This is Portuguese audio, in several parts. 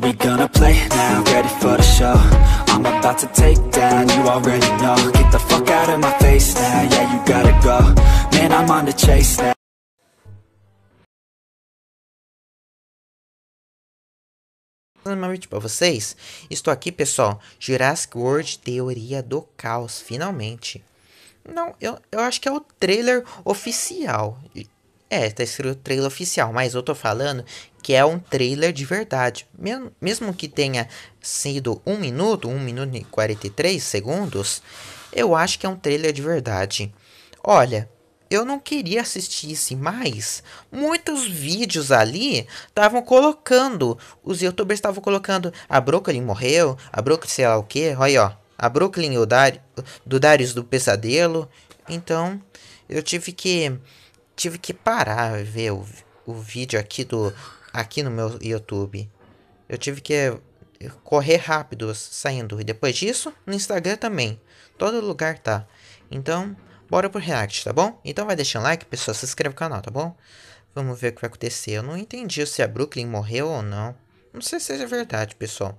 we gonna play now? Ready for the show? I'm about to take down, you already know Get the fuck out of my face now, yeah you gotta go Man, I'm on the chase now para vocês, estou aqui pessoal, Jurassic World Teoria do Caos, finalmente. Não, eu, eu acho que é o trailer oficial é, tá escrito trailer oficial, mas eu tô falando que é um trailer de verdade. Mesmo que tenha sido um minuto, 1 um minuto e 43 segundos, eu acho que é um trailer de verdade. Olha, eu não queria assistir isso, mas muitos vídeos ali estavam colocando, os youtubers estavam colocando a Brooklyn morreu, a Brooklyn sei lá o que, olha ó, a Brooklyn o do Darius do Pesadelo. Então, eu tive que tive que parar ver o, o vídeo aqui do aqui no meu YouTube. Eu tive que eh, correr rápido saindo. E depois disso, no Instagram também. Todo lugar tá. Então, bora pro React, tá bom? Então vai deixando like, pessoal, se inscreve no canal, tá bom? Vamos ver o que vai acontecer. Eu não entendi se a Brooklyn morreu ou não. Não sei se é verdade, pessoal.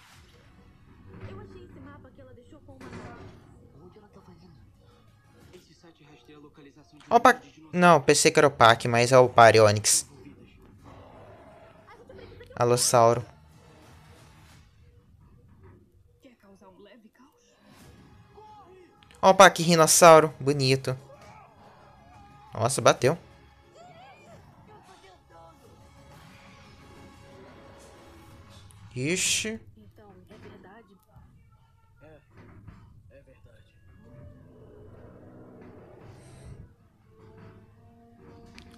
Opa! Não, pensei que era o Pac, mas é o Parionix. Alossauro. Opa, que rinossauro. Bonito. Nossa, bateu. Ixi.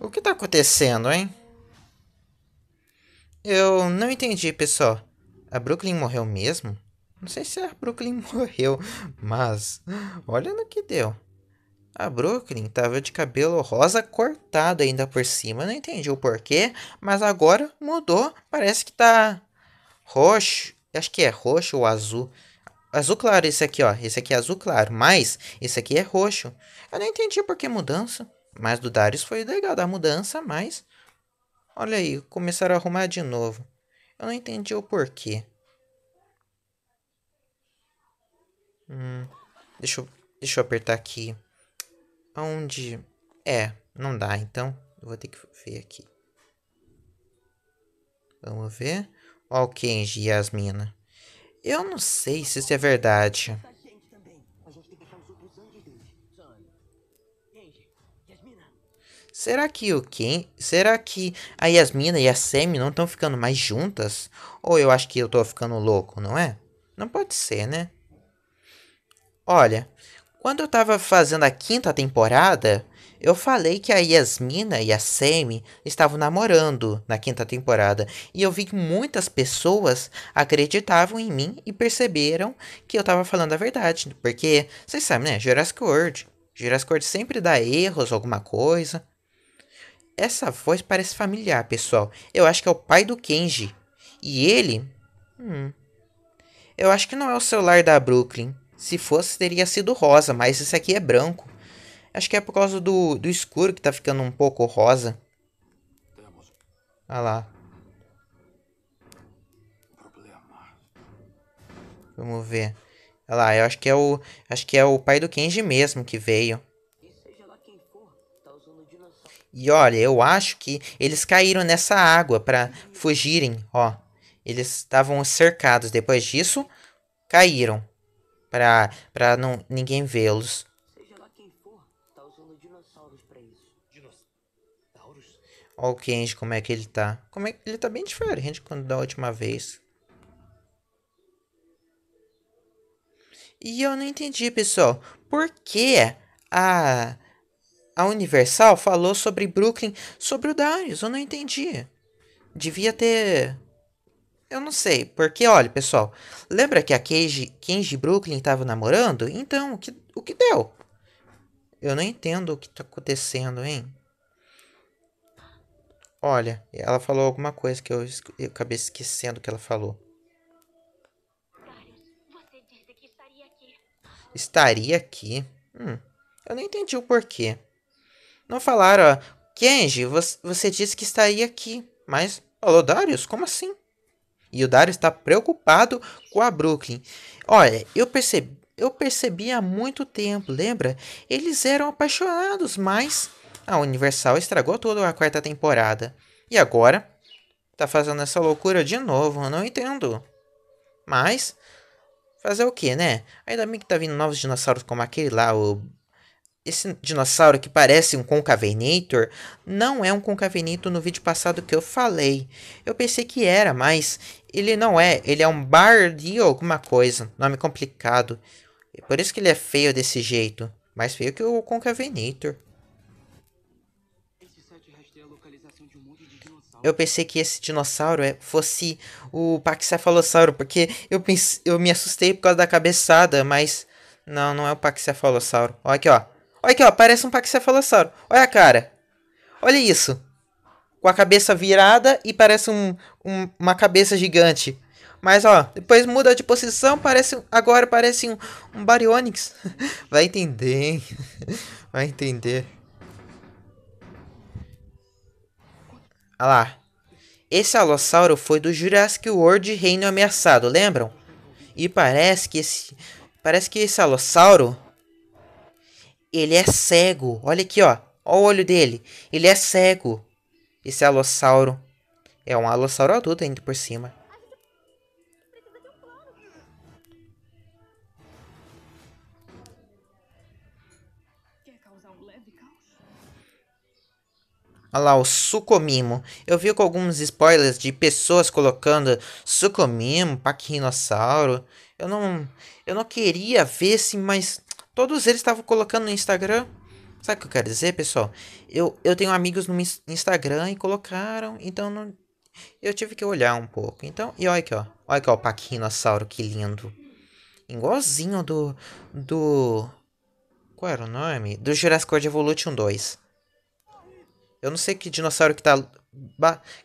O que tá acontecendo, hein? Eu não entendi, pessoal. A Brooklyn morreu mesmo? Não sei se a Brooklyn morreu, mas olha no que deu. A Brooklyn tava de cabelo rosa cortado ainda por cima. Não entendi o porquê, mas agora mudou. Parece que tá roxo. Acho que é roxo ou azul. Azul claro esse aqui, ó. Esse aqui é azul claro, mas esse aqui é roxo. Eu não entendi por que mudança. Mas do Darius foi legal da mudança, mas. Olha aí, começaram a arrumar de novo. Eu não entendi o porquê. Hum, deixa, eu, deixa eu apertar aqui. Onde. É, não dá, então. Eu vou ter que ver aqui. Vamos ver. Ó, o Kenji e Yasmina. Eu não sei se isso é verdade. Será que o Ken, será que a Yasmina e a Semi não estão ficando mais juntas? Ou eu acho que eu tô ficando louco, não é? Não pode ser, né? Olha, quando eu tava fazendo a quinta temporada, eu falei que a Yasmina e a Semi estavam namorando na quinta temporada. E eu vi que muitas pessoas acreditavam em mim e perceberam que eu estava falando a verdade. Porque, vocês sabem, né? Jurassic World. Jurassic World sempre dá erros, alguma coisa. Essa voz parece familiar, pessoal. Eu acho que é o pai do Kenji. E ele? Hum. Eu acho que não é o celular da Brooklyn. Se fosse, teria sido rosa, mas esse aqui é branco. Acho que é por causa do, do escuro que tá ficando um pouco rosa. Olha lá. Vamos ver. Olha lá, eu acho que é o. Acho que é o pai do Kenji mesmo que veio. E olha, eu acho que eles caíram nessa água para fugirem, ó. Eles estavam cercados. Depois disso, caíram para para não ninguém vê-los. Olha tá o Kenji, como é que ele tá. Como é, ele tá bem diferente quando da última vez. E eu não entendi, pessoal. Por que a, a Universal falou sobre Brooklyn, sobre o Darius, eu não entendi. Devia ter. Eu não sei, porque olha, pessoal, lembra que a Kenji, Kenji Brooklyn estava namorando? Então, o que, o que deu? Eu não entendo o que está acontecendo, hein? Olha, ela falou alguma coisa que eu, eu acabei esquecendo que ela falou. estaria aqui. Hum, eu não entendi o porquê. Não falaram, ó, Kenji, você disse que estaria aqui, mas... Alô, Darius, como assim? E o Darius está preocupado com a Brooklyn. Olha, eu percebi, eu percebi há muito tempo, lembra? Eles eram apaixonados, mas a Universal estragou toda a quarta temporada. E agora? Tá fazendo essa loucura de novo, eu não entendo. Mas, fazer o que, né? Ainda bem que tá vindo novos dinossauros como aquele lá, o esse dinossauro que parece um Concavenator não é um Concavenator no vídeo passado que eu falei. Eu pensei que era, mas ele não é. Ele é um Bardi alguma coisa. Nome complicado. É por isso que ele é feio desse jeito. Mais feio que o Concavenator. Eu pensei que esse dinossauro é, fosse o Paxcephalossauro, porque eu, pense, eu me assustei por causa da cabeçada, mas... Não, não é o Paxcephalossauro. Olha aqui, ó. Olha aqui, ó, parece um paxefalossauro. Olha a cara. Olha isso. Com a cabeça virada e parece um, um, uma cabeça gigante. Mas ó, depois muda de posição, parece agora parece um, um Baryonyx. Vai entender, hein? Vai entender. Olha lá. Esse alossauro foi do Jurassic World Reino Ameaçado, lembram? E parece que esse parece que esse alossauro ele é cego. Olha aqui, ó. Olha o olho dele. Ele é cego. Esse alossauro. É um alossauro adulto ainda por cima. Olha lá, o Sucomimo. Eu vi com alguns spoilers de pessoas colocando Sucomimo, Paquinossauro. Eu não, eu não queria ver, assim, mas Todos eles estavam colocando no Instagram. Sabe o que eu quero dizer, pessoal? Eu, eu tenho amigos no Instagram e colocaram, então não, eu tive que olhar um pouco. Então, e olha aqui, ó. Olha aqui, ó, o Paquinossauro, que lindo. Igualzinho do. Do. Qual era o nome? Do Jurassic World Evolution 2. Eu não sei que dinossauro que tá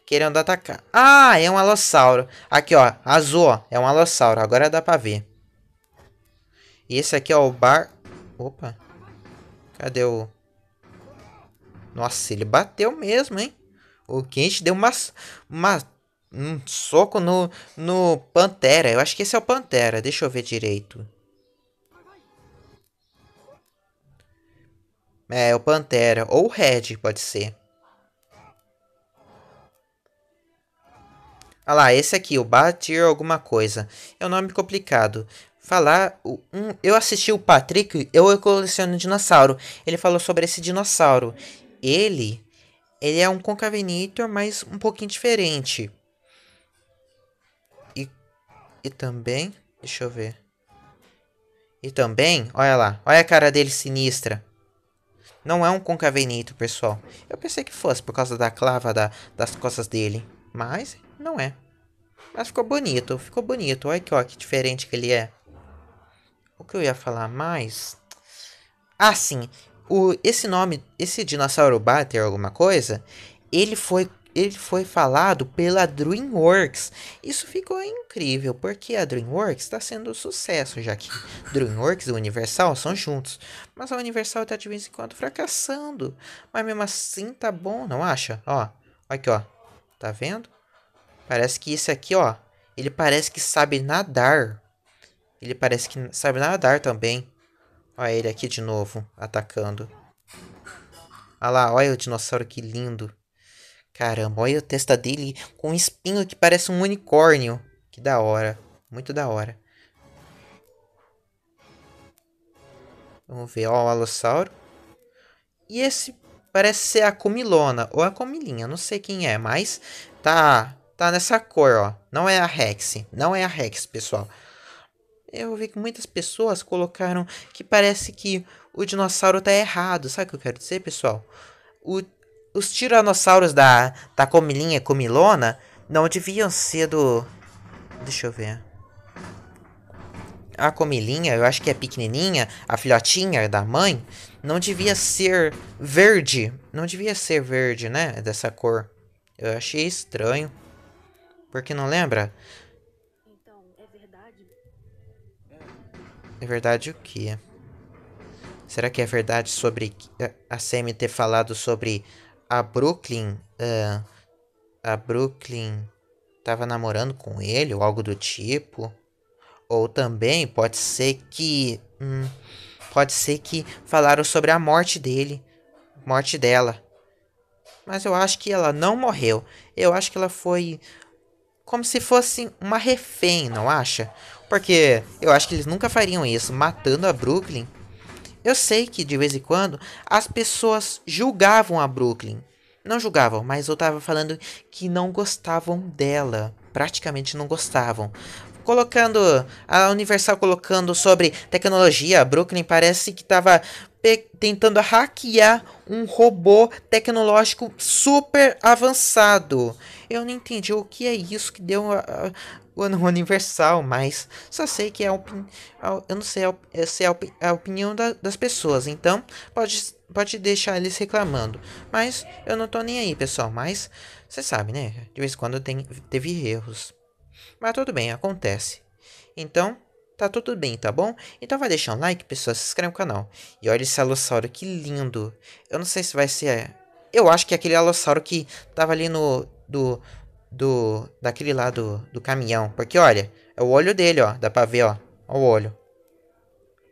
querendo atacar. Ah, é um alossauro. Aqui, ó. Azul, ó. É um alossauro. Agora dá pra ver. E esse aqui, ó. O bar Opa. Cadê o... Nossa, ele bateu mesmo, hein? O Quente deu uma, uma, um soco no, no Pantera. Eu acho que esse é o Pantera. Deixa eu ver direito. É, o Pantera. Ou o Red, pode ser. Ah lá, esse aqui, o Batir alguma coisa. É um nome complicado falar. Um, eu assisti o Patrick, eu coleciono dinossauro. Ele falou sobre esse dinossauro. Ele. Ele é um concavenito mas um pouquinho diferente. E, e também. Deixa eu ver. E também, olha lá, olha a cara dele sinistra. Não é um concavenito, pessoal. Eu pensei que fosse por causa da clava da, das costas dele. Mas não é. Mas ficou bonito, ficou bonito. Olha que, ó, que diferente que ele é que eu ia falar mais? Ah, sim. O, esse nome, esse dinossauro Bater alguma coisa, ele foi ele foi falado pela DreamWorks. Isso ficou incrível, porque a DreamWorks está sendo um sucesso, já que DreamWorks e Universal são juntos. Mas a Universal está de vez em quando fracassando. Mas mesmo assim tá bom, não acha? Ó, aqui ó, tá vendo? Parece que esse aqui ó, ele parece que sabe nadar. Ele parece que sabe nadar também. Olha ele aqui de novo, atacando. Olha lá, olha o dinossauro, que lindo. Caramba, olha a testa dele com um espinho que parece um unicórnio. Que da hora. Muito da hora. Vamos ver, ó, o Alossauro. E esse parece ser a Comilona, ou a Comilinha, não sei quem é, mas tá, tá nessa cor, ó. Não é a Rex, não é a Rex, pessoal. Eu vi que muitas pessoas colocaram que parece que o dinossauro tá errado. Sabe o que eu quero dizer, pessoal? O, os tiranossauros da, da comilinha comilona não deviam ser do. Deixa eu ver. A comilinha, eu acho que é pequenininha, a filhotinha da mãe, não devia ser verde. Não devia ser verde, né? Dessa cor. Eu achei estranho. Porque não lembra? É verdade o que? Será que é verdade sobre a CM ter falado sobre a Brooklyn? Uh, a Brooklyn estava namorando com ele ou algo do tipo? Ou também pode ser que. Hum, pode ser que falaram sobre a morte dele. Morte dela. Mas eu acho que ela não morreu. Eu acho que ela foi. Como se fosse uma refém, não acha? Porque eu acho que eles nunca fariam isso matando a Brooklyn. Eu sei que de vez em quando as pessoas julgavam a Brooklyn. Não julgavam, mas eu tava falando que não gostavam dela. Praticamente não gostavam. Colocando. A Universal colocando sobre tecnologia, a Brooklyn parece que tava tentando hackear um robô tecnológico super avançado. Eu não entendi o que é isso que deu ano ah, ah, Universal, mas só sei que é opin... eu não sei se é a opinião da, das pessoas, então pode, pode deixar eles reclamando. Mas eu não tô nem aí, pessoal, mas você sabe, né? De vez em quando tem, teve erros. Mas tudo bem, acontece. Então, tá tudo bem, tá bom? Então vai deixar um like, pessoal, se inscreve no canal. E olha esse alossauro, que lindo. Eu não sei se vai ser... É, eu acho que é aquele alossauro que tava ali no... Do... Do... Daquele lá do, do caminhão. Porque, olha, é o olho dele, ó. Dá pra ver, ó. Ó o olho.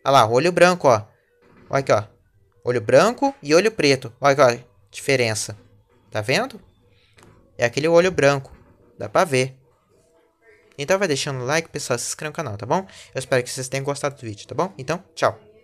Olha lá, olho branco, ó. Olha aqui, ó. Olho branco e olho preto. Olha aqui, ó. Diferença. Tá vendo? É aquele olho branco. Dá pra ver. Então vai deixando o like, pessoal, se inscreve no canal, tá bom? Eu espero que vocês tenham gostado do vídeo, tá bom? Então, tchau!